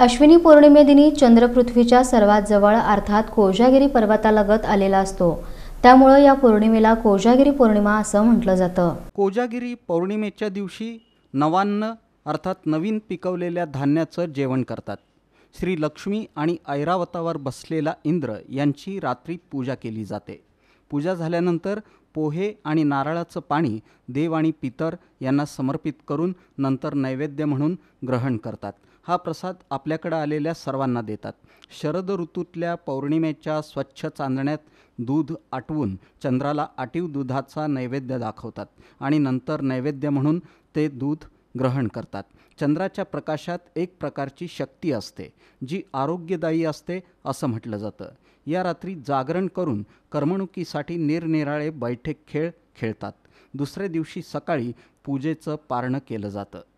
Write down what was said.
अश्विनी पौर्णिमेदिनी चंद्रपृथ्वीच्या सर्वात जवळ अर्थात कोजागिरी पर्वतालगत आलेला असतो त्यामुळं या पौर्णिमेला कोजागिरी पौर्णिमा असं म्हटलं जातं कोजागिरी पौर्णिमेच्या दिवशी नवान्न अर्थात नवीन पिकवलेल्या धान्याचं जेवण करतात श्री लक्ष्मी आणि ऐरावतावर बसलेला इंद्र यांची रात्री पूजा केली जाते पूजा झाल्यानंतर पोहे आणि नारळाचं पाणी देव आणि पितर यांना समर्पित करून नंतर नैवेद्य म्हणून ग्रहण करतात हा प्रसाद आपल्याकडं आलेल्या सर्वांना देतात शरद ऋतूतल्या पौर्णिमेच्या स्वच्छ चांदण्यात दूध आटवून चंद्राला आटीव दुधाचा नैवेद्य दाखवतात आणि नंतर नैवेद्य म्हणून ते दूध ग्रहण करतात चंद्राच्या प्रकाशात एक प्रकारची शक्ती असते जी आरोग्यदायी असते असं म्हटलं जातं या रात्री जागरण करून करमणुकीसाठी निरनिराळे बैठे खेळ खेळतात दुसऱ्या दिवशी सकाळी पूजेचं पारणं केलं जातं